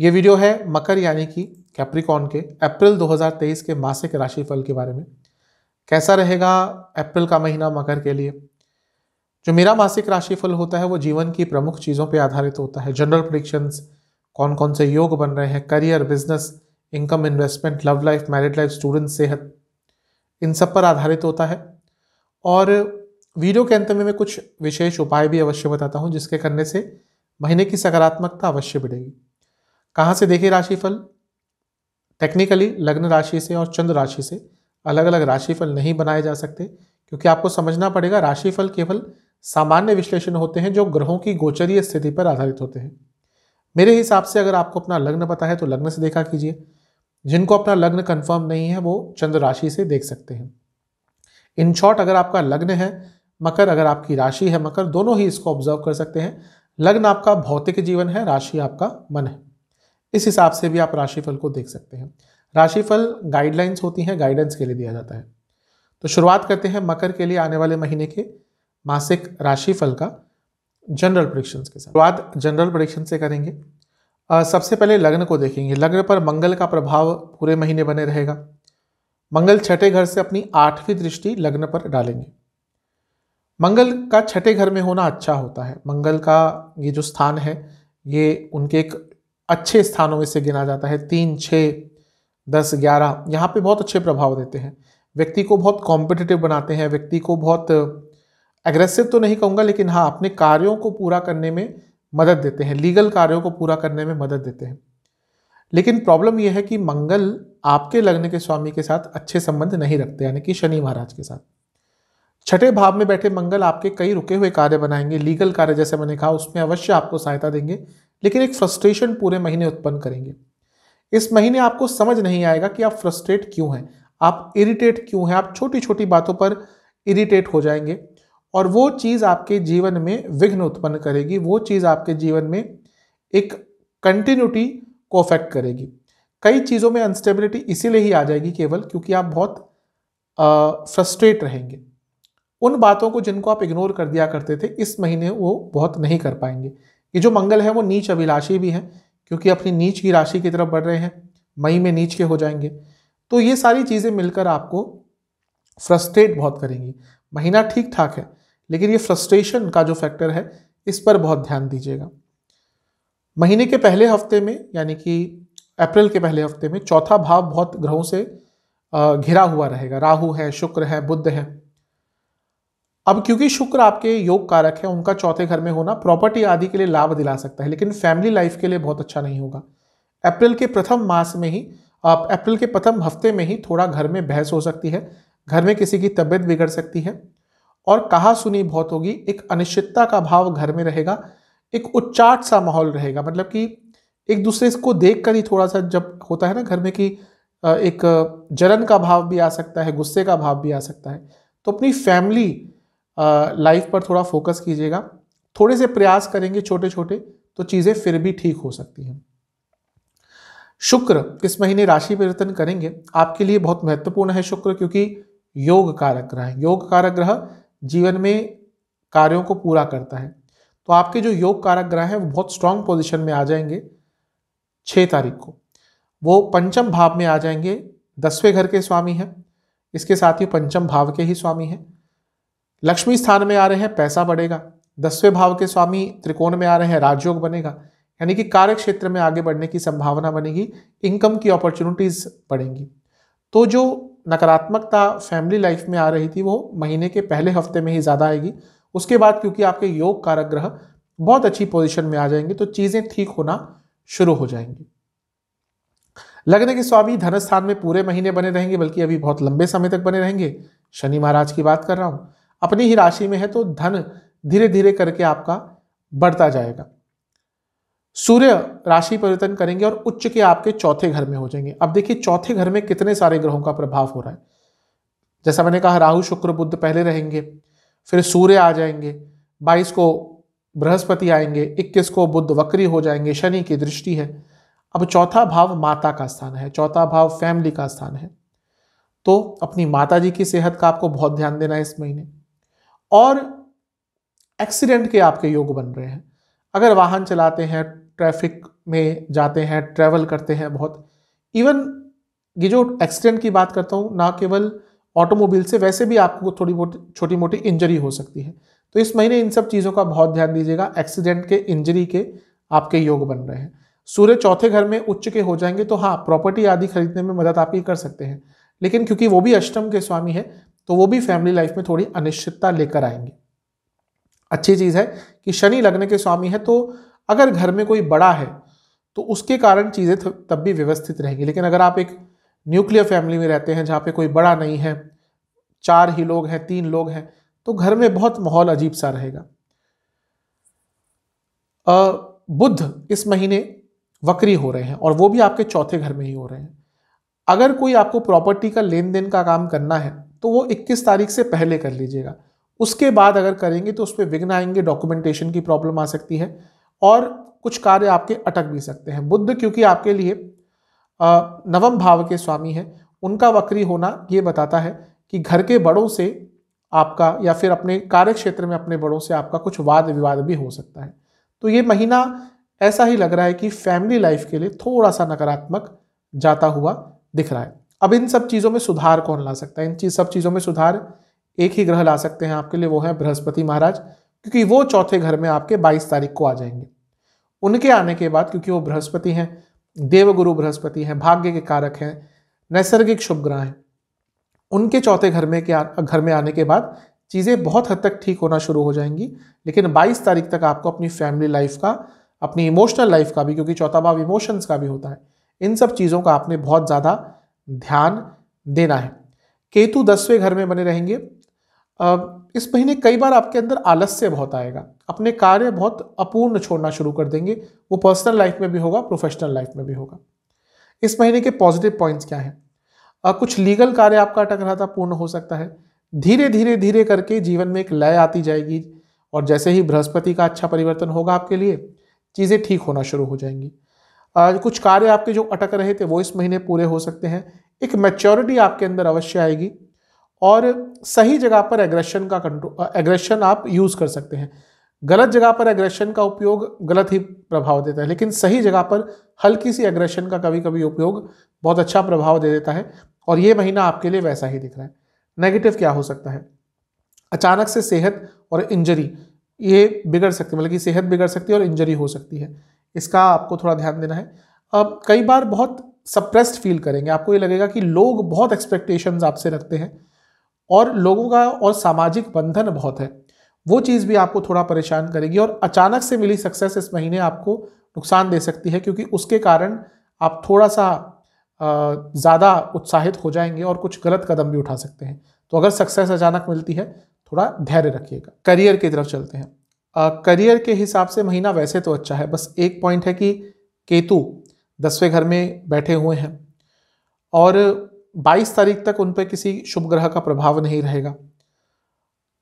ये वीडियो है मकर यानी कि कैप्रिकॉन के अप्रैल 2023 के मासिक राशिफल के बारे में कैसा रहेगा अप्रैल का महीना मकर के लिए जो मेरा मासिक राशिफल होता है वो जीवन की प्रमुख चीज़ों पे आधारित होता है जनरल प्रडिक्शंस कौन कौन से योग बन रहे हैं career business income investment love life married life student सेहत इन सब पर आधारित होता है और वीडियो के अंत में मैं कुछ विशेष उपाय भी अवश्य बताता हूँ जिसके करने से महीने की सकारात्मकता अवश्य बढ़ेगी कहाँ से देखें राशिफल टेक्निकली लग्न राशि से और चंद्र राशि से अलग अलग राशिफल नहीं बनाए जा सकते क्योंकि आपको समझना पड़ेगा राशिफल केवल सामान्य विश्लेषण होते हैं जो ग्रहों की गोचरीय स्थिति पर आधारित होते हैं मेरे हिसाब से अगर आपको अपना लग्न पता है तो लग्न से देखा कीजिए जिनको अपना लग्न कंफर्म नहीं है वो चंद्र राशि से देख सकते हैं इन शॉर्ट अगर आपका लग्न है मकर अगर आपकी राशि है मकर दोनों ही इसको ऑब्जर्व कर सकते हैं लग्न आपका भौतिक जीवन है राशि आपका मन है इस हिसाब से भी आप राशिफल को देख सकते हैं राशिफल गाइडलाइंस होती हैं गाइडेंस के लिए दिया जाता है तो शुरुआत करते हैं मकर के लिए आने वाले महीने के मासिक राशिफल का जनरल प्रडिक्शन के साथ शुरुआत जनरल प्रडिक्शन से करेंगे आ, सबसे पहले लग्न को देखेंगे लग्न पर मंगल का प्रभाव पूरे महीने बने रहेगा मंगल छठे घर से अपनी आठवीं दृष्टि लग्न पर डालेंगे मंगल का छठे घर में होना अच्छा होता है मंगल का ये जो स्थान है ये उनके एक अच्छे स्थानों में से गिना जाता है तीन छः दस ग्यारह यहाँ पे बहुत अच्छे प्रभाव देते हैं व्यक्ति को बहुत कॉम्पिटिटिव बनाते हैं व्यक्ति को बहुत एग्रेसिव तो नहीं कहूँगा लेकिन हाँ अपने कार्यों को पूरा करने में मदद देते हैं लीगल कार्यों को पूरा करने में मदद देते हैं लेकिन प्रॉब्लम यह है कि मंगल आपके लग्न के स्वामी के साथ अच्छे संबंध नहीं रखते यानी कि शनि महाराज के साथ छठे भाव में बैठे मंगल आपके कई रुके हुए कार्य बनाएंगे लीगल कार्य जैसे मैंने कहा उसमें अवश्य आपको सहायता देंगे लेकिन एक फ्रस्ट्रेशन पूरे महीने उत्पन्न करेंगे इस महीने आपको समझ नहीं आएगा कि आप फ्रस्ट्रेट क्यों हैं आप इरिटेट क्यों हैं आप छोटी छोटी बातों पर इरिटेट हो जाएंगे और वो चीज़ आपके जीवन में विघ्न उत्पन्न करेगी वो चीज़ आपके जीवन में एक कंटिन्यूटी को अफेक्ट करेगी कई चीज़ों में अनस्टेबिलिटी इसीलिए ही आ जाएगी केवल क्योंकि आप बहुत फ्रस्ट्रेट रहेंगे उन बातों को जिनको आप इग्नोर कर दिया करते थे इस महीने वो बहुत नहीं कर पाएंगे ये जो मंगल है वो नीच अभिलाषी भी हैं क्योंकि अपनी नीच की राशि की तरफ बढ़ रहे हैं मई में नीच के हो जाएंगे तो ये सारी चीज़ें मिलकर आपको फ्रस्ट्रेट बहुत करेंगी महीना ठीक ठाक है लेकिन ये फ्रस्ट्रेशन का जो फैक्टर है इस पर बहुत ध्यान दीजिएगा महीने के पहले हफ्ते में यानी कि अप्रैल के पहले हफ्ते में चौथा भाव बहुत ग्रहों से घिरा हुआ रहेगा राहु है शुक्र है बुद्ध है अब क्योंकि शुक्र आपके योग कारक है उनका चौथे घर में होना प्रॉपर्टी आदि के लिए लाभ दिला सकता है लेकिन फैमिली लाइफ के लिए बहुत अच्छा नहीं होगा अप्रैल के प्रथम मास में ही आप अप्रैल के प्रथम हफ्ते में ही थोड़ा घर में बहस हो सकती है घर में किसी की तबीयत बिगड़ सकती है और कहा सुनी बहुत होगी एक अनिश्चितता का भाव घर में रहेगा एक उच्चाट सा माहौल रहेगा मतलब कि एक दूसरे को देख कर ही थोड़ा सा जब होता है ना घर में कि एक जलन का भाव भी आ सकता है गुस्से का भाव भी आ सकता है तो अपनी फैमिली लाइफ पर थोड़ा फोकस कीजिएगा थोड़े से प्रयास करेंगे छोटे छोटे तो चीज़ें फिर भी ठीक हो सकती हैं शुक्र इस महीने राशि परिवर्तन करेंगे आपके लिए बहुत महत्वपूर्ण है शुक्र क्योंकि योग कारक ग्रह है योग कारक ग्रह जीवन में कार्यों को पूरा करता है तो आपके जो योग कारक ग्रह हैं वो बहुत स्ट्रांग पोजिशन में आ जाएंगे छः तारीख को वो पंचम भाव में आ जाएंगे दसवें घर के स्वामी हैं इसके साथ ही पंचम भाव के ही स्वामी हैं लक्ष्मी स्थान में आ रहे हैं पैसा बढ़ेगा दसवें भाव के स्वामी त्रिकोण में आ रहे हैं राजयोग बनेगा यानी कि कार्य क्षेत्र में आगे बढ़ने की संभावना बनेगी इनकम की अपॉर्चुनिटीज़ बढ़ेंगी तो जो नकारात्मकता फैमिली लाइफ में आ रही थी वो महीने के पहले हफ्ते में ही ज़्यादा आएगी उसके बाद क्योंकि आपके योग कारक ग्रह बहुत अच्छी पोजिशन में आ जाएंगे तो चीज़ें ठीक होना शुरू हो जाएंगी लगने के स्वामी धन स्थान में पूरे महीने बने रहेंगे बल्कि अभी बहुत लंबे समय तक बने रहेंगे शनि महाराज की बात कर रहा हूँ अपनी ही राशि में है तो धन धीरे धीरे करके आपका बढ़ता जाएगा सूर्य राशि परिवर्तन करेंगे और उच्च के आपके चौथे घर में हो जाएंगे अब देखिए चौथे घर में कितने सारे ग्रहों का प्रभाव हो रहा है जैसा मैंने कहा राहु शुक्र बुद्ध पहले रहेंगे फिर सूर्य आ जाएंगे बाईस को बृहस्पति आएंगे इक्कीस को बुद्ध वक्री हो जाएंगे शनि की दृष्टि है अब चौथा भाव माता का स्थान है चौथा भाव फैमिली का स्थान है तो अपनी माता जी की सेहत का आपको बहुत ध्यान देना है इस महीने और एक्सीडेंट के आपके योग बन रहे हैं अगर वाहन चलाते हैं ट्रैफिक में जाते हैं ट्रैवल करते हैं बहुत इवन ये जो एक्सीडेंट की बात करता हूँ ना केवल ऑटोमोबाइल से वैसे भी आपको थोड़ी बहुत छोटी मोटी इंजरी हो सकती है तो इस महीने इन सब चीज़ों का बहुत ध्यान दीजिएगा एक्सीडेंट के इंजरी के आपके योग बन रहे हैं सूर्य चौथे घर में उच्च के हो जाएंगे तो हाँ प्रॉपर्टी आदि खरीदने में मदद आपकी कर सकते हैं लेकिन क्योंकि वो भी अष्टम के स्वामी है तो वो भी फैमिली लाइफ में थोड़ी अनिश्चितता लेकर आएंगे अच्छी चीज़ है कि शनि लगने के स्वामी है तो अगर घर में कोई बड़ा है तो उसके कारण चीज़ें तब भी व्यवस्थित रहेंगी लेकिन अगर आप एक न्यूक्लियर फैमिली में रहते हैं जहाँ पे कोई बड़ा नहीं है चार ही लोग हैं तीन लोग हैं तो घर में बहुत माहौल अजीब सा रहेगा बुद्ध इस महीने वक्री हो रहे हैं और वो भी आपके चौथे घर में ही हो रहे हैं अगर कोई आपको प्रॉपर्टी का लेन देन का काम करना है तो वो 21 तारीख से पहले कर लीजिएगा उसके बाद अगर करेंगे तो उस पर विघ्न आएंगे डॉक्यूमेंटेशन की प्रॉब्लम आ सकती है और कुछ कार्य आपके अटक भी सकते हैं बुद्ध क्योंकि आपके लिए नवम भाव के स्वामी हैं उनका वक्री होना ये बताता है कि घर के बड़ों से आपका या फिर अपने कार्य क्षेत्र में अपने बड़ों से आपका कुछ वाद विवाद भी हो सकता है तो ये महीना ऐसा ही लग रहा है कि फैमिली लाइफ के लिए थोड़ा सा नकारात्मक जाता हुआ दिख रहा है अब इन सब चीज़ों में सुधार कौन ला सकता है इन चीज सब चीज़ों में सुधार एक ही ग्रह ला सकते हैं आपके लिए वो है बृहस्पति महाराज क्योंकि वो चौथे घर में आपके 22 तारीख को आ जाएंगे उनके आने के बाद क्योंकि वो बृहस्पति हैं देवगुरु बृहस्पति हैं भाग्य के कारक हैं नैसर्गिक शुभ ग्रह हैं उनके चौथे घर में के आ, घर में आने के बाद चीज़ें बहुत हद तक ठीक होना शुरू हो जाएंगी लेकिन 22 तारीख तक आपको अपनी फैमिली लाइफ का अपनी इमोशनल लाइफ का भी क्योंकि चौथा भाव इमोशंस का भी होता है इन सब चीज़ों का आपने बहुत ज़्यादा ध्यान देना है केतु दसवें घर में बने रहेंगे इस महीने कई बार आपके अंदर आलस्य बहुत आएगा अपने कार्य बहुत अपूर्ण छोड़ना शुरू कर देंगे वो पर्सनल लाइफ में भी होगा प्रोफेशनल लाइफ में भी होगा इस महीने के पॉजिटिव पॉइंट्स क्या हैं कुछ लीगल कार्य आपका अटक रहा था पूर्ण हो सकता है धीरे धीरे धीरे करके जीवन में एक लय आती जाएगी और जैसे ही बृहस्पति का अच्छा परिवर्तन होगा आपके लिए चीज़ें ठीक होना शुरू हो जाएंगी कुछ कार्य आपके जो अटक रहे थे वो इस महीने पूरे हो सकते हैं एक मैच्योरिटी आपके अंदर अवश्य आएगी और सही जगह पर एग्रेशन का कंट्रोल एग्रेशन आप यूज़ कर सकते हैं गलत जगह पर एग्रेशन का उपयोग गलत ही प्रभाव देता है लेकिन सही जगह पर हल्की सी एग्रेशन का कभी कभी उपयोग बहुत अच्छा प्रभाव दे देता है और ये महीना आपके लिए वैसा ही दिख रहा है नेगेटिव क्या हो सकता है अचानक से सेहत और इंजरी ये बिगड़ सकती है मतलब कि सेहत बिगड़ सकती है और इंजरी हो सकती है इसका आपको थोड़ा ध्यान देना है अब कई बार बहुत सप्रेस्ड फील करेंगे आपको ये लगेगा कि लोग बहुत एक्सपेक्टेशंस आपसे रखते हैं और लोगों का और सामाजिक बंधन बहुत है वो चीज़ भी आपको थोड़ा परेशान करेगी और अचानक से मिली सक्सेस इस महीने आपको नुकसान दे सकती है क्योंकि उसके कारण आप थोड़ा सा ज़्यादा उत्साहित हो जाएंगे और कुछ गलत कदम भी उठा सकते हैं तो अगर सक्सेस अचानक मिलती है थोड़ा धैर्य रखिएगा करियर की तरफ चलते हैं करियर के हिसाब से महीना वैसे तो अच्छा है बस एक पॉइंट है कि केतु दसवें घर में बैठे हुए हैं और 22 तारीख तक उन पर किसी शुभ ग्रह का प्रभाव नहीं रहेगा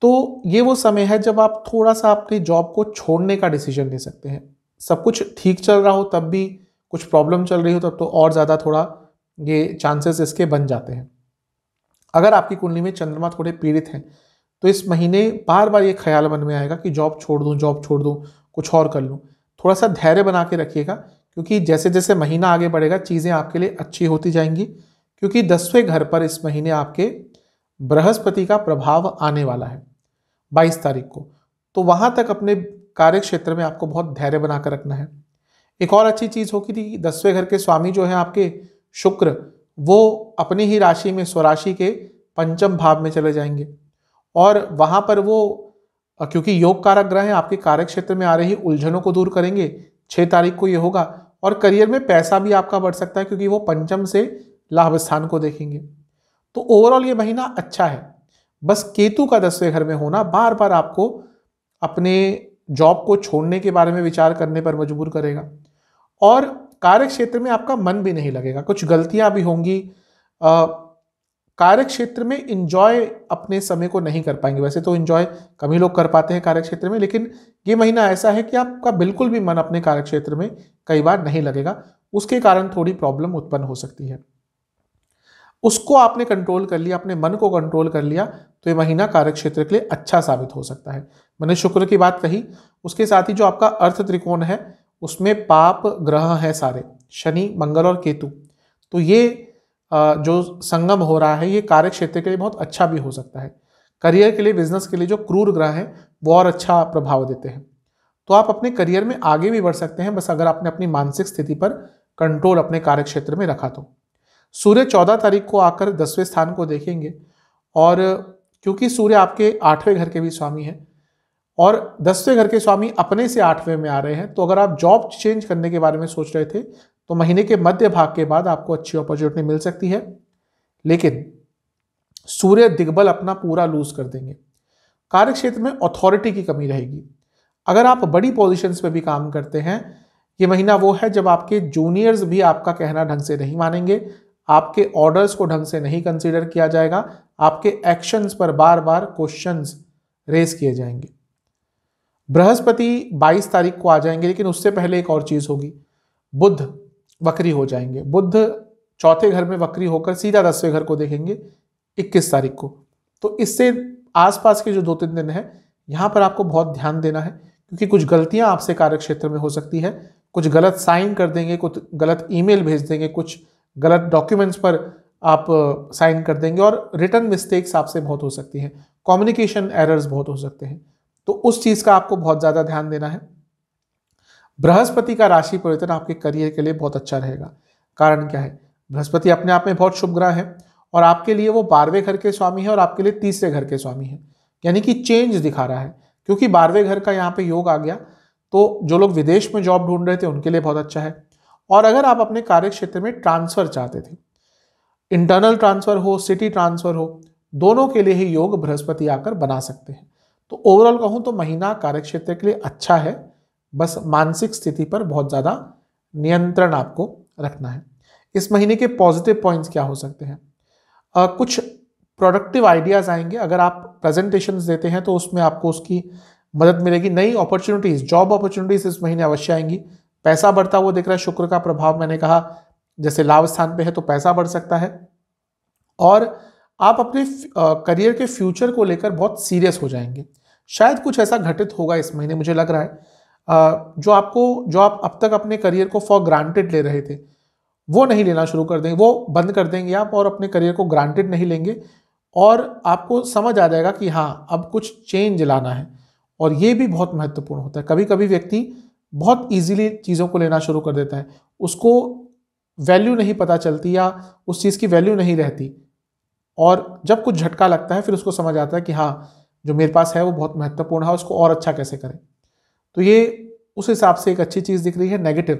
तो ये वो समय है जब आप थोड़ा सा आपकी जॉब को छोड़ने का डिसीजन ले सकते हैं सब कुछ ठीक चल रहा हो तब भी कुछ प्रॉब्लम चल रही हो तब तो और ज़्यादा थोड़ा ये चांसेस इसके बन जाते हैं अगर आपकी कुंडली में चंद्रमा थोड़े पीड़ित हैं तो इस महीने बार बार ये ख्याल मन में आएगा कि जॉब छोड़ दूँ जॉब छोड़ दूँ कुछ और कर लूँ थोड़ा सा धैर्य बना के रखिएगा क्योंकि जैसे जैसे महीना आगे बढ़ेगा चीज़ें आपके लिए अच्छी होती जाएंगी क्योंकि दसवें घर पर इस महीने आपके बृहस्पति का प्रभाव आने वाला है बाईस तारीख को तो वहाँ तक अपने कार्य क्षेत्र में आपको बहुत धैर्य बनाकर रखना है एक और अच्छी चीज़ होगी थी दसवें घर के स्वामी जो है आपके शुक्र वो अपनी ही राशि में स्वराशि के पंचम भाव में चले जाएंगे और वहाँ पर वो क्योंकि योग कारक ग्रह हैं आपके कार्य क्षेत्र में आ रही उलझनों को दूर करेंगे छः तारीख को ये होगा और करियर में पैसा भी आपका बढ़ सकता है क्योंकि वो पंचम से लाभ स्थान को देखेंगे तो ओवरऑल ये महीना अच्छा है बस केतु का दसवें घर में होना बार बार आपको अपने जॉब को छोड़ने के बारे में विचार करने पर मजबूर करेगा और कार्य क्षेत्र में आपका मन भी नहीं लगेगा कुछ गलतियाँ भी होंगी कार्य क्षेत्र में इंजॉय अपने समय को नहीं कर पाएंगे वैसे तो इंजॉय कम ही लोग कर पाते हैं कार्य क्षेत्र में लेकिन ये महीना ऐसा है कि आपका बिल्कुल भी मन अपने कार्य क्षेत्र में कई बार नहीं लगेगा उसके कारण थोड़ी प्रॉब्लम उत्पन्न हो सकती है उसको आपने कंट्रोल कर लिया अपने मन को कंट्रोल कर लिया तो ये महीना कार्य के लिए अच्छा साबित हो सकता है मैंने शुक्र की बात कही उसके साथ ही जो आपका अर्थ त्रिकोण है उसमें पाप ग्रह हैं सारे शनि मंगल और केतु तो ये जो संगम हो रहा है ये कार्य क्षेत्र के लिए बहुत अच्छा भी हो सकता है करियर के लिए बिजनेस के लिए जो क्रूर ग्रह हैं वो और अच्छा प्रभाव देते हैं तो आप अपने करियर में आगे भी बढ़ सकते हैं बस अगर आपने अपनी मानसिक स्थिति पर कंट्रोल अपने कार्यक्षेत्र में रखा तो सूर्य चौदह तारीख को आकर दसवें स्थान को देखेंगे और क्योंकि सूर्य आपके आठवें घर के भी स्वामी हैं और दसवें घर के स्वामी अपने से आठवें में आ रहे हैं तो अगर आप जॉब चेंज करने के बारे में सोच रहे थे तो महीने के मध्य भाग के बाद आपको अच्छी अपॉर्चुनिटी मिल सकती है लेकिन सूर्य दिग्बल अपना पूरा लूज कर देंगे कार्य क्षेत्र में अथॉरिटी की कमी रहेगी अगर आप बड़ी पोजिशन पर भी काम करते हैं ये महीना वो है जब आपके जूनियर्स भी आपका कहना ढंग से नहीं मानेंगे आपके ऑर्डर्स को ढंग से नहीं कंसिडर किया जाएगा आपके एक्शंस पर बार बार क्वेश्चंस रेज किए जाएंगे बृहस्पति 22 तारीख को आ जाएंगे लेकिन उससे पहले एक और चीज़ होगी बुध वक्री हो जाएंगे बुद्ध चौथे घर में वक्री होकर सीधा दसवें घर को देखेंगे 21 तारीख को तो इससे आसपास के जो दो तीन दिन हैं यहाँ पर आपको बहुत ध्यान देना है क्योंकि कुछ गलतियाँ आपसे कार्य क्षेत्र में हो सकती है कुछ गलत साइन कर देंगे कुछ गलत ईमेल भेज देंगे कुछ गलत डॉक्यूमेंट्स पर आप साइन कर देंगे और रिटर्न मिस्टेक्स आपसे बहुत हो सकती हैं कम्युनिकेशन एरर्स बहुत हो सकते हैं तो उस चीज़ का आपको बहुत ज़्यादा ध्यान देना है बृहस्पति का राशि परिवर्तन आपके करियर के लिए बहुत अच्छा रहेगा कारण क्या है बृहस्पति अपने आप में बहुत शुभ ग्रह है और आपके लिए वो बारहवें घर के स्वामी है और आपके लिए तीसरे घर के स्वामी है यानी कि चेंज दिखा रहा है क्योंकि बारहवें घर का यहाँ पे योग आ गया तो जो लोग विदेश में जॉब ढूंढ रहे थे उनके लिए बहुत अच्छा है और अगर आप अपने कार्य क्षेत्र में ट्रांसफ़र चाहते थे इंटरनल ट्रांसफ़र हो सिटी ट्रांसफ़र हो दोनों के लिए ही योग बृहस्पति आकर बना सकते हैं तो ओवरऑल कहूँ तो महीना कार्यक्षेत्र के लिए अच्छा है बस मानसिक स्थिति पर बहुत ज़्यादा नियंत्रण आपको रखना है इस महीने के पॉजिटिव पॉइंट्स क्या हो सकते हैं आ, कुछ प्रोडक्टिव आइडियाज़ आएंगे अगर आप प्रेजेंटेशन देते हैं तो उसमें आपको उसकी मदद मिलेगी नई अपॉर्चुनिटीज़ जॉब अपॉर्चुनिटीज़ इस महीने अवश्य आएंगी पैसा बढ़ता हुआ दिख रहा है शुक्र का प्रभाव मैंने कहा जैसे लाभ स्थान पे है तो पैसा बढ़ सकता है और आप अपने करियर के फ्यूचर को लेकर बहुत सीरियस हो जाएंगे शायद कुछ ऐसा घटित होगा इस महीने मुझे लग रहा है जो आपको जो आप अब तक अपने करियर को फॉर ग्रांटेड ले रहे थे वो नहीं लेना शुरू कर देंगे वो बंद कर देंगे आप और अपने करियर को ग्रांटेड नहीं लेंगे और आपको समझ आ जाएगा कि हाँ अब कुछ चेंज लाना है और ये भी बहुत महत्वपूर्ण होता है कभी कभी व्यक्ति बहुत ईजीली चीज़ों को लेना शुरू कर देता है उसको वैल्यू नहीं पता चलती या उस चीज़ की वैल्यू नहीं रहती और जब कुछ झटका लगता है फिर उसको समझ आता है कि हाँ जो मेरे पास है वो बहुत महत्वपूर्ण है उसको और अच्छा कैसे करें तो ये उस हिसाब से एक अच्छी चीज़ दिख रही है नेगेटिव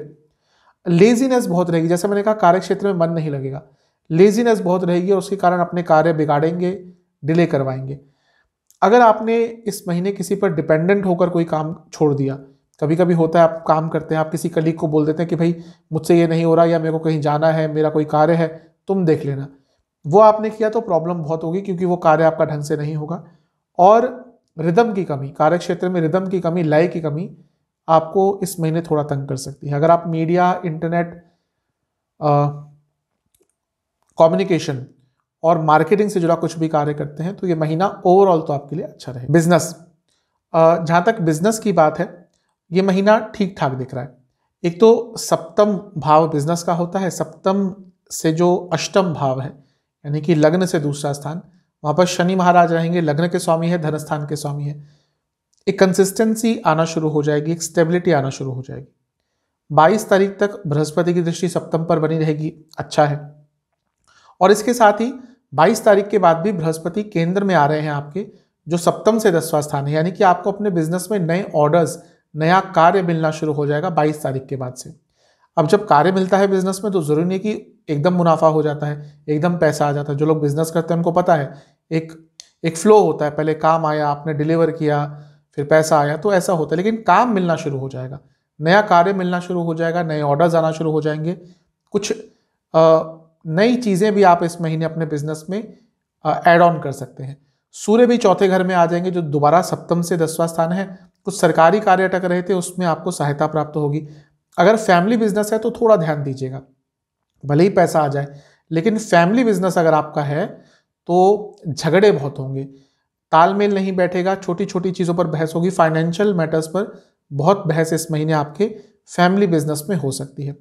लेजीनेस बहुत रहेगी जैसे मैंने कहा कार्य क्षेत्र में मन नहीं लगेगा लेजीनेस बहुत रहेगी और उसके कारण अपने कार्य बिगाड़ेंगे डिले करवाएंगे अगर आपने इस महीने किसी पर डिपेंडेंट होकर कोई काम छोड़ दिया कभी कभी होता है आप काम करते हैं आप किसी कलीग को बोल देते हैं कि भाई मुझसे ये नहीं हो रहा या मेरे को कहीं जाना है मेरा कोई कार्य है तुम देख लेना वो आपने किया तो प्रॉब्लम बहुत होगी क्योंकि वो कार्य आपका ढंग से नहीं होगा और रिदम की कमी कार्य क्षेत्र में रिदम की कमी लय की कमी आपको इस महीने थोड़ा तंग कर सकती है अगर आप मीडिया इंटरनेट कम्युनिकेशन और मार्केटिंग से जुड़ा कुछ भी कार्य करते हैं तो ये महीना ओवरऑल तो आपके लिए अच्छा रहे बिजनेस जहाँ तक बिजनेस की बात है ये महीना ठीक ठाक दिख रहा है एक तो सप्तम भाव बिजनेस का होता है सप्तम से जो अष्टम भाव है यानी कि लग्न से दूसरा स्थान वहां पर शनि महाराज रहेंगे लग्न के स्वामी है धनस्थान के स्वामी है एक कंसिस्टेंसी आना शुरू हो जाएगी एक स्टेबिलिटी आना शुरू हो जाएगी 22 तारीख तक बृहस्पति की दृष्टि सप्तम पर बनी रहेगी अच्छा है और इसके साथ ही 22 तारीख के बाद भी बृहस्पति केंद्र में आ रहे हैं आपके जो सप्तम से दसवां स्थान है यानी कि आपको अपने बिजनेस में नए ऑर्डर्स नया कार्य मिलना शुरू हो जाएगा 22 तारीख के बाद से अब जब कार्य मिलता है बिजनेस में तो जरूरी नहीं कि एकदम मुनाफा हो जाता है एकदम पैसा आ जाता है जो लोग बिजनेस करते हैं उनको पता है एक एक फ्लो होता है पहले काम आया आपने डिलीवर किया फिर पैसा आया तो ऐसा होता है लेकिन काम मिलना शुरू हो जाएगा नया कार्य मिलना शुरू हो जाएगा नए ऑर्डर्स आना शुरू हो जाएंगे कुछ नई चीज़ें भी आप इस महीने अपने बिजनेस में एड ऑन कर सकते हैं सूर्य भी चौथे घर में आ जाएंगे जो दोबारा सप्तम से दसवां स्थान है कुछ सरकारी कार्य अटक रहे थे उसमें आपको सहायता प्राप्त होगी अगर फैमिली बिजनेस है तो थोड़ा ध्यान दीजिएगा भले ही पैसा आ जाए लेकिन फैमिली बिजनेस अगर आपका है तो झगड़े बहुत होंगे तालमेल नहीं बैठेगा छोटी छोटी चीज़ों पर बहस होगी फाइनेंशियल मैटर्स पर बहुत बहस इस महीने आपके फैमिली बिजनेस में हो सकती है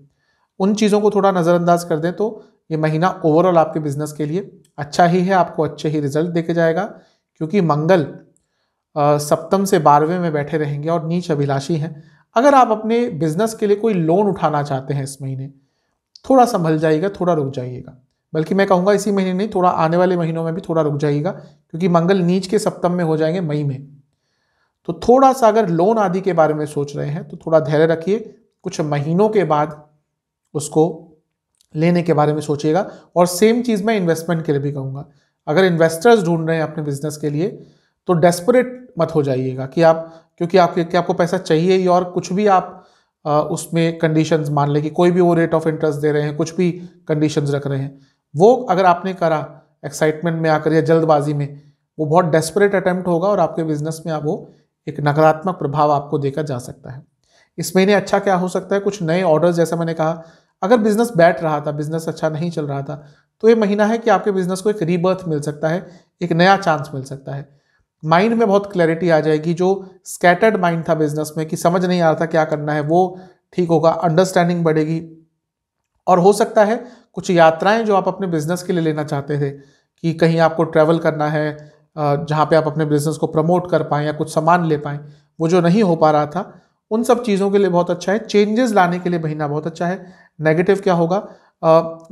उन चीज़ों को थोड़ा नज़रअंदाज कर दें तो ये महीना ओवरऑल आपके बिजनेस के लिए अच्छा ही है आपको अच्छे ही रिजल्ट देखे जाएगा क्योंकि मंगल सप्तम से बारहवें में बैठे रहेंगे और नीच अभिलाषी हैं अगर आप अपने बिजनेस के लिए कोई लोन उठाना चाहते हैं इस महीने थोड़ा संभल जाइएगा थोड़ा रुक जाइएगा बल्कि मैं कहूँगा इसी महीने नहीं थोड़ा आने वाले महीनों में भी थोड़ा रुक जाइएगा क्योंकि मंगल नीच के सप्तम में हो जाएंगे मई में तो थोड़ा सा अगर लोन आदि के बारे में सोच रहे हैं तो थोड़ा धैर्य रखिए कुछ महीनों के बाद उसको लेने के बारे में सोचिएगा और सेम चीज़ मैं इन्वेस्टमेंट के लिए भी कहूँगा अगर इन्वेस्टर्स ढूंढ रहे हैं अपने बिजनेस के लिए तो डेस्परेट मत हो जाइएगा कि आप क्योंकि आपके आपको पैसा चाहिए ही और कुछ भी आप उसमें कंडीशंस मान लें कि कोई भी वो रेट ऑफ इंटरेस्ट दे रहे हैं कुछ भी कंडीशंस रख रहे हैं वो अगर आपने करा एक्साइटमेंट में आकर या जल्दबाजी में वो बहुत डेस्परेट अटैम्प्ट होगा और आपके बिजनेस में आप वो एक नकारात्मक प्रभाव आपको देकर जा सकता है इस महीने अच्छा क्या हो सकता है कुछ नए ऑर्डर्स जैसा मैंने कहा अगर बिजनेस बैठ रहा था बिजनेस अच्छा नहीं चल रहा था तो ये महीना है कि आपके बिजनेस को एक रीबर्थ मिल सकता है एक नया चांस मिल सकता है माइंड में बहुत क्लैरिटी आ जाएगी जो स्कैटर्ड माइंड था बिजनेस में कि समझ नहीं आ रहा था क्या करना है वो ठीक होगा अंडरस्टैंडिंग बढ़ेगी और हो सकता है कुछ यात्राएं जो आप अपने बिजनेस के लिए लेना चाहते थे कि कहीं आपको ट्रैवल करना है जहाँ पे आप अपने बिजनेस को प्रमोट कर पाएँ या कुछ सामान ले पाएँ वो जो नहीं हो पा रहा था उन सब चीज़ों के लिए बहुत अच्छा है चेंजेस लाने के लिए महीना बहुत अच्छा है नेगेटिव क्या होगा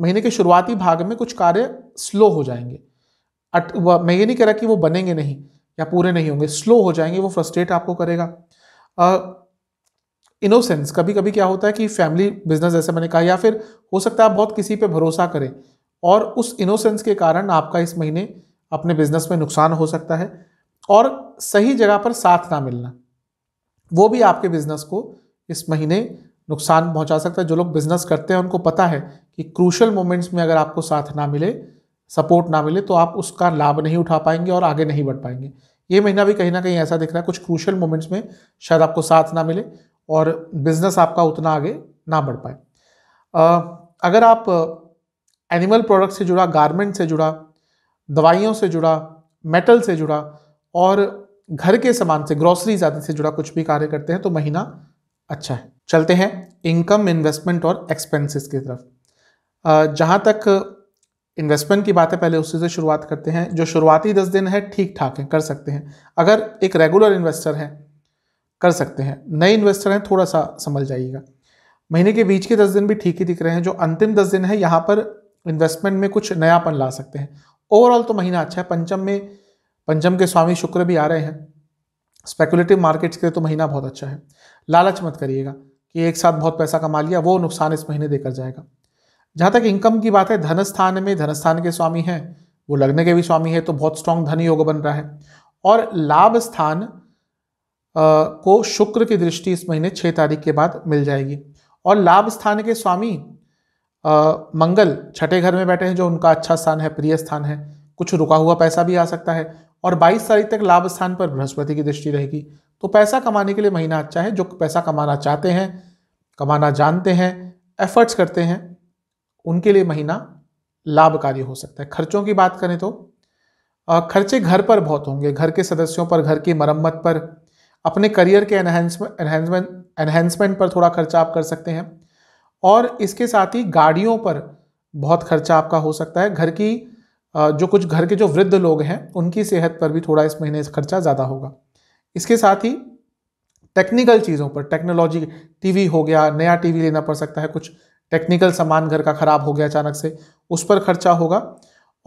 महीने के शुरुआती भाग में कुछ कार्य स्लो हो जाएंगे अट मैं ये नहीं कह रहा कि वो बनेंगे नहीं या पूरे नहीं होंगे स्लो हो जाएंगे वो फ्रस्ट्रेट आपको करेगा इनोसेंस कभी कभी क्या होता है कि फैमिली बिजनेस जैसे मैंने कहा या फिर हो सकता है आप बहुत किसी पे भरोसा करें और उस इनोसेंस के कारण आपका इस महीने अपने बिजनेस में नुकसान हो सकता है और सही जगह पर साथ ना मिलना वो भी आपके बिजनेस को इस महीने नुकसान पहुंचा सकता है जो लोग बिजनेस करते हैं उनको पता है कि क्रूशल मोमेंट्स में अगर आपको साथ ना मिले सपोर्ट ना मिले तो आप उसका लाभ नहीं उठा पाएंगे और आगे नहीं बढ़ पाएंगे ये महीना भी कहीं ना कहीं ऐसा दिख रहा है कुछ क्रूशल मोमेंट्स में शायद आपको साथ ना मिले और बिजनेस आपका उतना आगे ना बढ़ पाए अगर आप एनिमल प्रोडक्ट से जुड़ा गारमेंट से जुड़ा दवाइयों से जुड़ा मेटल से जुड़ा और घर के सामान से ग्रॉसरीज आदि से जुड़ा कुछ भी कार्य करते हैं तो महीना अच्छा है चलते हैं इनकम इन्वेस्टमेंट और एक्सपेंसेस की तरफ जहाँ तक इन्वेस्टमेंट की बात है पहले उसी से शुरुआत करते हैं जो शुरुआती दस दिन है ठीक ठाक है कर सकते हैं अगर एक रेगुलर इन्वेस्टर है कर सकते हैं नए इन्वेस्टर हैं थोड़ा सा संभल जाइएगा महीने के बीच के दस दिन भी ठीक ही दिख रहे हैं जो अंतिम दस दिन है यहाँ पर इन्वेस्टमेंट में कुछ नयापन ला सकते हैं ओवरऑल तो महीना अच्छा है पंचम में पंचम के स्वामी शुक्र भी आ रहे हैं स्पेकुलेटिव मार्केट्स के लिए तो महीना बहुत अच्छा है लालच मत करिएगा कि एक साथ बहुत पैसा कमा लिया वो नुकसान इस महीने देकर जाएगा जहाँ तक इनकम की बात है धन स्थान में धनस्थान के स्वामी हैं वो लग्न के भी स्वामी है तो बहुत स्ट्रांग धन योग बन रहा है और लाभ स्थान को शुक्र की दृष्टि इस महीने छः तारीख के बाद मिल जाएगी और लाभ स्थान के स्वामी आ, मंगल छठे घर में बैठे हैं जो उनका अच्छा स्थान है प्रिय स्थान है कुछ रुका हुआ पैसा भी आ सकता है और 22 तारीख तक लाभ स्थान पर बृहस्पति की दृष्टि रहेगी तो पैसा कमाने के लिए महीना अच्छा है जो पैसा कमाना चाहते हैं कमाना जानते हैं एफर्ट्स करते हैं उनके लिए महीना लाभकारी हो सकता है खर्चों की बात करें तो खर्चे घर पर बहुत होंगे घर के सदस्यों पर घर की मरम्मत पर अपने करियर के एनहेंसमेंट एनहेंसमेंट एनहेंसमेंट पर थोड़ा खर्चा आप कर सकते हैं और इसके साथ ही गाड़ियों पर बहुत खर्चा आपका हो सकता है घर की जो कुछ घर के जो वृद्ध लोग हैं उनकी सेहत पर भी थोड़ा इस महीने खर्चा ज़्यादा होगा इसके साथ ही टेक्निकल चीज़ों पर टेक्नोलॉजी टीवी हो गया नया टीवी लेना पड़ सकता है कुछ टेक्निकल सामान घर का ख़राब हो गया अचानक से उस पर खर्चा होगा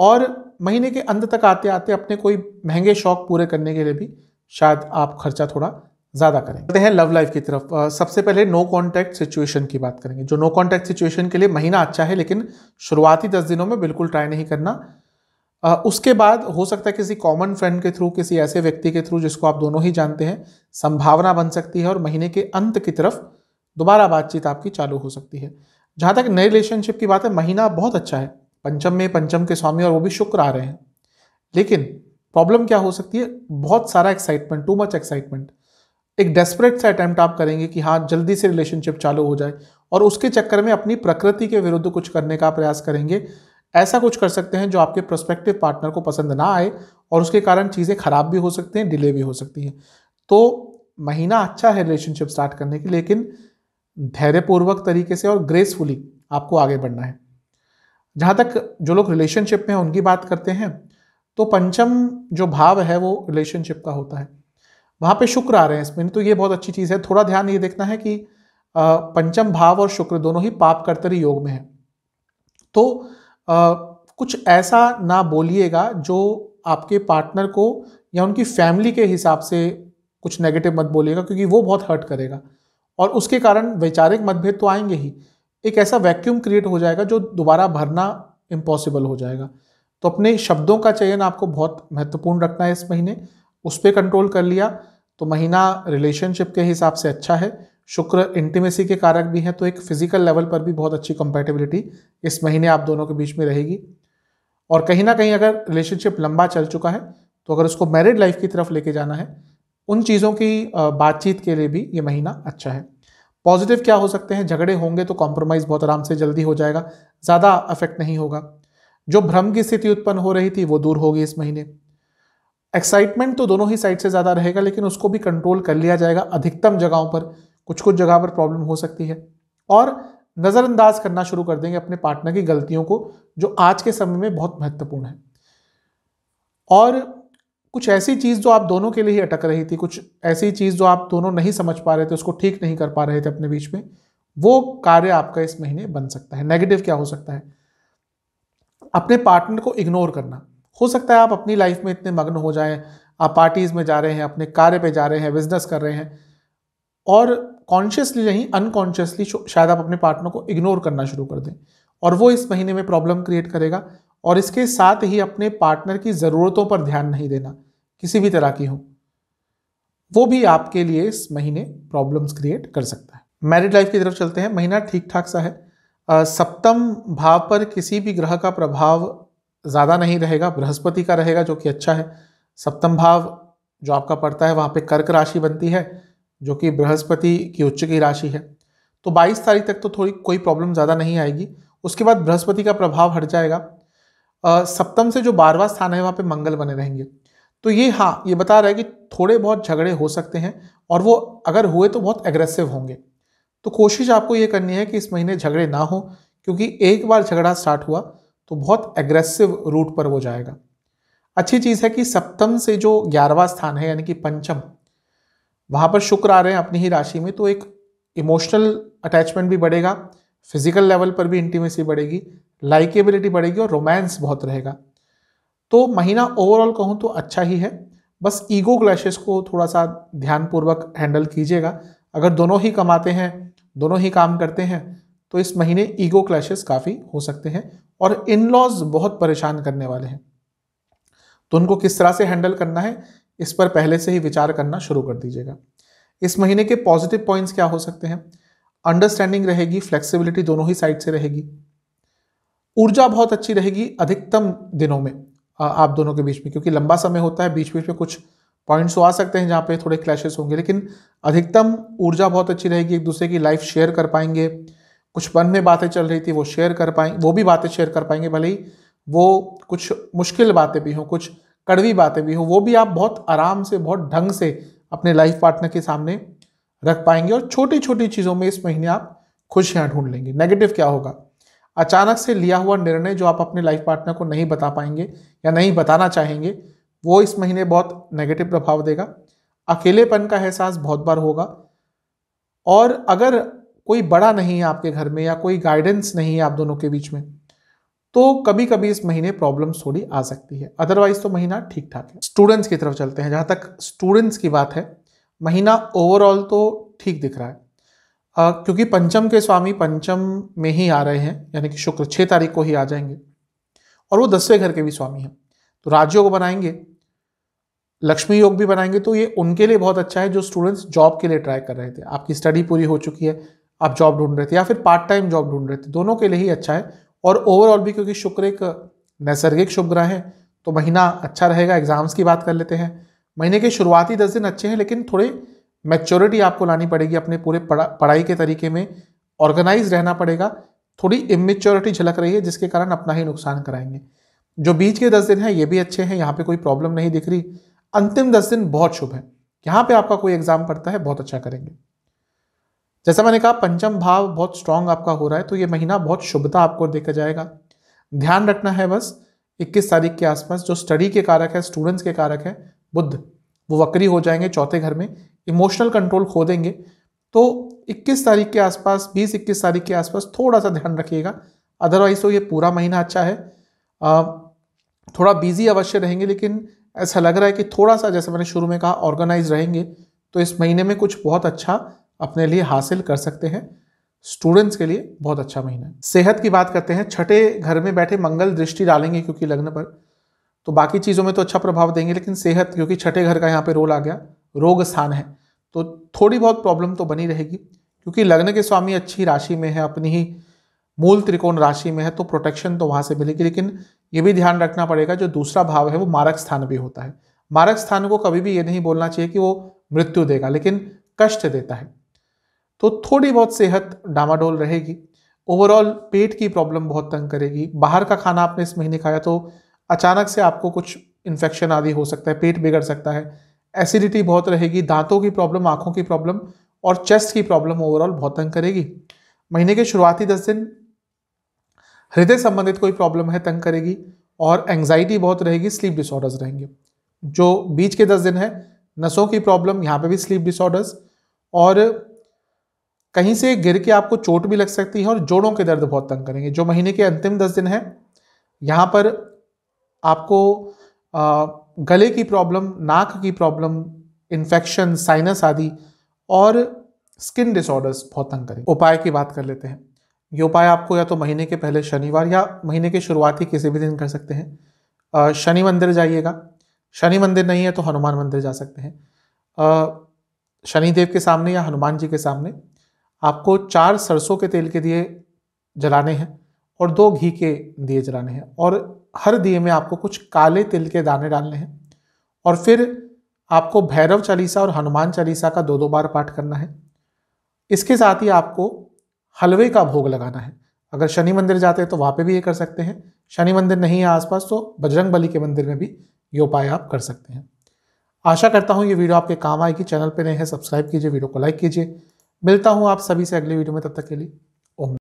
और महीने के अंत तक आते आते अपने कोई महंगे शौक पूरे करने के लिए भी शायद आप खर्चा थोड़ा ज़्यादा करें चलते हैं लव लाइफ की तरफ सबसे पहले नो कॉन्टैक्ट सिचुएशन की बात करेंगे जो नो कॉन्टैक्ट सिचुएशन के लिए महीना अच्छा है लेकिन शुरुआती दस दिनों में बिल्कुल ट्राई नहीं करना आ, उसके बाद हो सकता है किसी कॉमन फ्रेंड के थ्रू किसी ऐसे व्यक्ति के थ्रू जिसको आप दोनों ही जानते हैं संभावना बन सकती है और महीने के अंत की तरफ दोबारा बातचीत आपकी चालू हो सकती है जहाँ तक नए रिलेशनशिप की बात है महीना बहुत अच्छा है पंचम में पंचम के स्वामी और वो भी शुक्र आ रहे हैं लेकिन प्रॉब्लम क्या हो सकती है बहुत सारा एक्साइटमेंट टू मच एक्साइटमेंट एक डेस्परेट सा अटैम्प्ट आप करेंगे कि हाँ जल्दी से रिलेशनशिप चालू हो जाए और उसके चक्कर में अपनी प्रकृति के विरुद्ध कुछ करने का प्रयास करेंगे ऐसा कुछ कर सकते हैं जो आपके प्रोस्पेक्टिव पार्टनर को पसंद ना आए और उसके कारण चीज़ें खराब भी हो सकती हैं डिले भी हो सकती हैं तो महीना अच्छा है रिलेशनशिप स्टार्ट करने के लेकिन धैर्यपूर्वक तरीके से और ग्रेसफुली आपको आगे बढ़ना है जहाँ तक जो लोग रिलेशनशिप में हैं उनकी बात करते हैं तो पंचम जो भाव है वो रिलेशनशिप का होता है वहाँ पे शुक्र आ रहे हैं इसमें तो ये बहुत अच्छी चीज़ है थोड़ा ध्यान ये देखना है कि पंचम भाव और शुक्र दोनों ही पाप कर्तरी योग में है तो कुछ ऐसा ना बोलिएगा जो आपके पार्टनर को या उनकी फैमिली के हिसाब से कुछ नेगेटिव मत बोलिएगा क्योंकि वो बहुत हर्ट करेगा और उसके कारण वैचारिक मतभेद तो आएंगे ही एक ऐसा वैक्यूम क्रिएट हो जाएगा जो दोबारा भरना इम्पॉसिबल हो जाएगा तो अपने शब्दों का चयन आपको बहुत महत्वपूर्ण रखना है इस महीने उस पर कंट्रोल कर लिया तो महीना रिलेशनशिप के हिसाब से अच्छा है शुक्र इंटीमेसी के कारक भी हैं तो एक फिजिकल लेवल पर भी बहुत अच्छी कंपेटेबिलिटी इस महीने आप दोनों के बीच में रहेगी और कहीं ना कहीं अगर रिलेशनशिप लंबा चल चुका है तो अगर उसको मैरिड लाइफ की तरफ लेके जाना है उन चीज़ों की बातचीत के लिए भी ये महीना अच्छा है पॉजिटिव क्या हो सकते हैं झगड़े होंगे तो कॉम्प्रोमाइज़ बहुत आराम से जल्दी हो जाएगा ज़्यादा अफेक्ट नहीं होगा जो भ्रम की स्थिति उत्पन्न हो रही थी वो दूर होगी इस महीने एक्साइटमेंट तो दोनों ही साइड से ज़्यादा रहेगा लेकिन उसको भी कंट्रोल कर लिया जाएगा अधिकतम जगहों पर कुछ कुछ जगह पर प्रॉब्लम हो सकती है और नज़रअंदाज करना शुरू कर देंगे अपने पार्टनर की गलतियों को जो आज के समय में बहुत महत्वपूर्ण है और कुछ ऐसी चीज़ जो आप दोनों के लिए ही अटक रही थी कुछ ऐसी चीज़ जो आप दोनों नहीं समझ पा रहे थे उसको ठीक नहीं कर पा रहे थे अपने बीच में वो कार्य आपका इस महीने बन सकता है नेगेटिव क्या हो सकता है अपने पार्टनर को इग्नोर करना हो सकता है आप अपनी लाइफ में इतने मग्न हो जाएं आप पार्टीज़ में जा रहे हैं अपने कार्य पे जा रहे हैं बिजनेस कर रहे हैं और कॉन्शियसली नहीं अनकॉन्शियसली शायद आप अपने पार्टनर को इग्नोर करना शुरू कर दें और वो इस महीने में प्रॉब्लम क्रिएट करेगा और इसके साथ ही अपने पार्टनर की ज़रूरतों पर ध्यान नहीं देना किसी भी तरह की हो वो भी आपके लिए इस महीने प्रॉब्लम्स क्रिएट कर सकता है मैरिड लाइफ की तरफ चलते हैं महीना ठीक ठाक सा है सप्तम भाव पर किसी भी ग्रह का प्रभाव ज़्यादा नहीं रहेगा बृहस्पति का रहेगा जो कि अच्छा है सप्तम भाव जो आपका पड़ता है वहाँ पे कर्क राशि बनती है जो कि बृहस्पति की उच्च की राशि है तो 22 तारीख तक तो थोड़ी कोई प्रॉब्लम ज़्यादा नहीं आएगी उसके बाद बृहस्पति का प्रभाव हट जाएगा सप्तम से जो बारहवा स्थान है वहाँ पे मंगल बने रहेंगे तो ये हाँ ये बता रहा है कि थोड़े बहुत झगड़े हो सकते हैं और वो अगर हुए तो बहुत एग्रेसिव होंगे तो कोशिश आपको ये करनी है कि इस महीने झगड़े ना हो क्योंकि एक बार झगड़ा स्टार्ट हुआ तो बहुत एग्रेसिव रूट पर वो जाएगा अच्छी चीज़ है कि सप्तम से जो ग्यारहवा स्थान है यानी कि पंचम वहाँ पर शुक्र आ रहे हैं अपनी ही राशि में तो एक इमोशनल अटैचमेंट भी बढ़ेगा फिजिकल लेवल पर भी इंटीमेसी बढ़ेगी लाइकेबिलिटी बढ़ेगी और रोमांस बहुत रहेगा तो महीना ओवरऑल कहूँ तो अच्छा ही है बस ईगो क्लैशेस को थोड़ा सा ध्यानपूर्वक हैंडल कीजिएगा अगर दोनों ही कमाते हैं दोनों ही काम करते हैं तो इस महीने ईगो क्लैशेस काफ़ी हो सकते हैं और इन लॉज बहुत परेशान करने वाले हैं तो उनको किस तरह से हैंडल करना है इस पर पहले से ही विचार करना शुरू कर दीजिएगा इस महीने के पॉजिटिव पॉइंट्स क्या हो सकते हैं अंडरस्टैंडिंग रहेगी फ्लेक्सिबिलिटी दोनों ही साइड से रहेगी ऊर्जा बहुत अच्छी रहेगी अधिकतम दिनों में आप दोनों के बीच में क्योंकि लंबा समय होता है बीच बीच में कुछ पॉइंट्स तो आ सकते हैं जहाँ पे थोड़े क्लैशेस होंगे लेकिन अधिकतम ऊर्जा बहुत अच्छी रहेगी एक दूसरे की लाइफ शेयर कर पाएंगे कुछ मन में बातें चल रही थी वो शेयर कर पाए वो भी बातें शेयर कर पाएंगे भले ही वो कुछ मुश्किल बातें भी हों कुछ कड़वी बातें भी हों वो भी आप बहुत आराम से बहुत ढंग से अपने लाइफ पार्टनर के सामने रख पाएंगे और छोटी छोटी चीज़ों में इस महीने आप खुशियाँ ढूंढ लेंगे नेगेटिव क्या होगा अचानक से लिया हुआ निर्णय जो आप अपने लाइफ पार्टनर को नहीं बता पाएंगे या नहीं बताना चाहेंगे वो इस महीने बहुत नेगेटिव प्रभाव देगा अकेलेपन का एहसास बहुत बार होगा और अगर कोई बड़ा नहीं है आपके घर में या कोई गाइडेंस नहीं है आप दोनों के बीच में तो कभी कभी इस महीने प्रॉब्लम्स थोड़ी आ सकती है अदरवाइज तो महीना ठीक ठाक है स्टूडेंट्स की तरफ चलते हैं जहाँ तक स्टूडेंट्स की बात है महीना ओवरऑल तो ठीक दिख रहा है क्योंकि पंचम के स्वामी पंचम में ही आ रहे हैं यानी कि शुक्र छः तारीख को ही आ जाएंगे और वो दसवें घर के भी स्वामी हैं तो राजयोग बनाएंगे लक्ष्मी योग भी बनाएंगे तो ये उनके लिए बहुत अच्छा है जो स्टूडेंट्स जॉब के लिए ट्राई कर रहे थे आपकी स्टडी पूरी हो चुकी है आप जॉब ढूंढ रहे थे या फिर पार्ट टाइम जॉब ढूंढ रहे थे दोनों के लिए ही अच्छा है और ओवरऑल भी क्योंकि शुक्र एक नैसर्गिक शुभ ग्रह है तो महीना अच्छा रहेगा एग्जाम्स की बात कर लेते हैं महीने के शुरुआती दस दिन अच्छे हैं लेकिन थोड़े मैच्योरिटी आपको लानी पड़ेगी अपने पूरे पढ़ा पढ़ाई के तरीके में ऑर्गेनाइज रहना पड़ेगा थोड़ी इमेच्योरिटी झलक रही है जिसके कारण अपना ही नुकसान कराएंगे जो बीच के दस दिन हैं ये भी अच्छे हैं यहाँ पे कोई प्रॉब्लम नहीं दिख रही अंतिम दस दिन बहुत शुभ है यहाँ पे आपका कोई एग्जाम पड़ता है बहुत अच्छा करेंगे जैसा मैंने कहा पंचम भाव बहुत स्ट्रांग आपका हो रहा है तो ये महीना बहुत शुभता आपको देखा जाएगा ध्यान रखना है बस 21 तारीख के आसपास जो स्टडी के कारक है स्टूडेंट्स के कारक है बुद्ध वो वक्री हो जाएंगे चौथे घर में इमोशनल कंट्रोल खो देंगे तो 21 तारीख के आसपास 20-21 तारीख के आसपास थोड़ा सा ध्यान रखिएगा अदरवाइज तो ये पूरा महीना अच्छा है आ, थोड़ा बिजी अवश्य रहेंगे लेकिन ऐसा लग रहा है कि थोड़ा सा जैसे मैंने शुरू में कहा ऑर्गेनाइज रहेंगे तो इस महीने में कुछ बहुत अच्छा अपने लिए हासिल कर सकते हैं स्टूडेंट्स के लिए बहुत अच्छा महीना है सेहत की बात करते हैं छठे घर में बैठे मंगल दृष्टि डालेंगे क्योंकि लग्न पर तो बाकी चीज़ों में तो अच्छा प्रभाव देंगे लेकिन सेहत क्योंकि छठे घर का यहाँ पे रोल आ गया रोग स्थान है तो थोड़ी बहुत प्रॉब्लम तो बनी रहेगी क्योंकि लग्न के स्वामी अच्छी राशि में है अपनी ही मूल त्रिकोण राशि में है तो प्रोटेक्शन तो वहाँ से मिलेगी लेकिन ये भी ध्यान रखना पड़ेगा जो दूसरा भाव है वो मारक स्थान भी होता है मारक स्थान को कभी भी ये नहीं बोलना चाहिए कि वो मृत्यु देगा लेकिन कष्ट देता है तो थोड़ी बहुत सेहत डामाडोल रहेगी ओवरऑल पेट की प्रॉब्लम बहुत तंग करेगी बाहर का खाना आपने इस महीने खाया तो अचानक से आपको कुछ इन्फेक्शन आदि हो सकता है पेट बिगड़ सकता है एसिडिटी बहुत रहेगी दांतों की प्रॉब्लम आँखों की प्रॉब्लम और चेस्ट की प्रॉब्लम ओवरऑल बहुत तंग करेगी महीने के शुरुआती दस दिन हृदय संबंधित कोई प्रॉब्लम है तंग करेगी और एंग्जाइटी बहुत रहेगी स्लीप डिसऑर्डर्स रहेंगे जो बीच के दस दिन है नसों की प्रॉब्लम यहाँ पे भी स्लीप डिसऑर्डर्स और कहीं से गिर के आपको चोट भी लग सकती है और जोड़ों के दर्द बहुत तंग करेंगे जो महीने के अंतिम दस दिन है यहाँ पर आपको गले की प्रॉब्लम नाक की प्रॉब्लम इन्फेक्शन साइनस आदि और स्किन डिसऑर्डर्स बहुत तंग करें उपाय की बात कर लेते हैं ये उपाय आपको या तो महीने के पहले शनिवार या महीने के शुरुआती किसी भी दिन कर सकते हैं शनि मंदिर जाइएगा शनि मंदिर नहीं है तो हनुमान मंदिर जा सकते हैं शनिदेव के सामने या हनुमान जी के सामने आपको चार सरसों के तेल के दिए जलाने हैं और दो घी के दिए जलाने हैं और हर दिए में आपको कुछ काले तिल के दाने डालने हैं और फिर आपको भैरव चालीसा और हनुमान चालीसा का दो दो बार पाठ करना है इसके साथ ही आपको हलवे का भोग लगाना है अगर शनि मंदिर जाते हैं तो वहाँ पे भी ये कर सकते हैं शनि मंदिर नहीं है आसपास तो बजरंग बली के मंदिर में भी ये उपाय आप कर सकते हैं आशा करता हूँ ये वीडियो आपके काम आएगी चैनल पर नए हैं सब्सक्राइब कीजिए वीडियो को लाइक कीजिए मिलता हूँ आप सभी से अगले वीडियो में तब तक के लिए